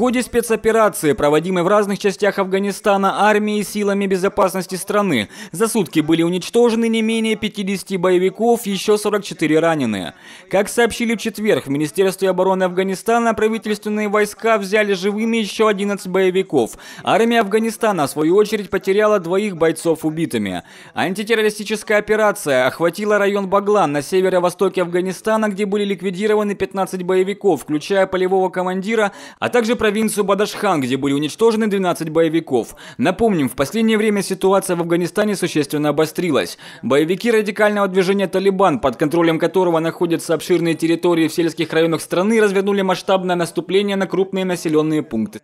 ходе спецоперации, проводимой в разных частях Афганистана армией и силами безопасности страны, за сутки были уничтожены не менее 50 боевиков, еще 44 ранены. Как сообщили в четверг, в Министерстве обороны Афганистана правительственные войска взяли живыми еще 11 боевиков. Армия Афганистана, в свою очередь, потеряла двоих бойцов убитыми. Антитеррористическая операция охватила район Баглан на северо-востоке Афганистана, где были ликвидированы 15 боевиков, включая полевого командира, а также правительственные провинцию Бадашхан, где были уничтожены 12 боевиков. Напомним, в последнее время ситуация в Афганистане существенно обострилась. Боевики радикального движения «Талибан», под контролем которого находятся обширные территории в сельских районах страны, развернули масштабное наступление на крупные населенные пункты.